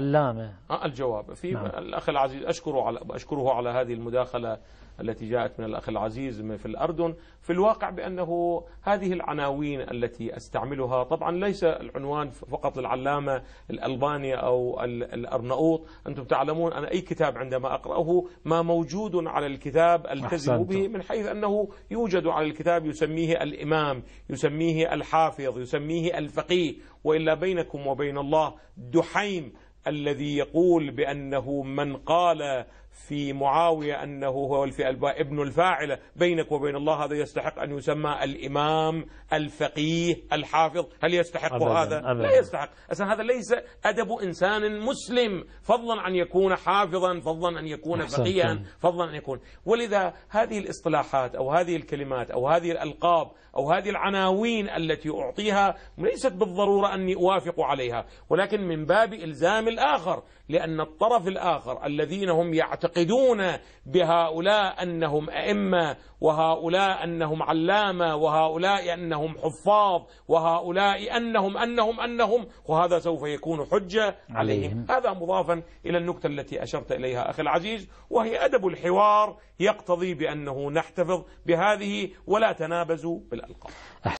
علامة آه، الجواب في نعم. الأخ العزيز أشكره على أشكره على هذه المداخلة التي جاءت من الأخ العزيز في الأردن في الواقع بأنه هذه العناوين التي أستعملها طبعا ليس العنوان فقط للعلامة الألباني أو الأرناؤوط أنتم تعلمون أنا أي كتاب عندما أقرأه ما موجود على الكتاب ألتزم به من حيث أنه يوجد على الكتاب يسميه الإمام يسميه الحافظ يسميه الفقيه وإلا بينكم وبين الله دحيم الذي يقول بأنه من قال في معاوية أنه هو ابن الفاعل بينك وبين الله هذا يستحق أن يسمى الإمام الفقيه الحافظ هل يستحق أبداً هذا؟ أبداً لا يستحق أصلا هذا ليس أدب إنسان مسلم فضلا أن يكون حافظا فضلا أن يكون فقيها فضلا أن يكون ولذا هذه الاصطلاحات أو هذه الكلمات أو هذه الألقاب أو هذه العناوين التي أعطيها ليست بالضرورة أني أوافق عليها ولكن من باب إلزام الآخر لأن الطرف الآخر الذين هم يعتقدون بهؤلاء أنهم أئمة وهؤلاء أنهم علامة وهؤلاء أنهم حفاظ وهؤلاء أنهم أنهم أنهم وهذا سوف يكون حجة عليهم هذا مضافا إلى النكتة التي أشرت إليها أخي العزيز وهي أدب الحوار يقتضي بأنه نحتفظ بهذه ولا تنابزوا بالألقاب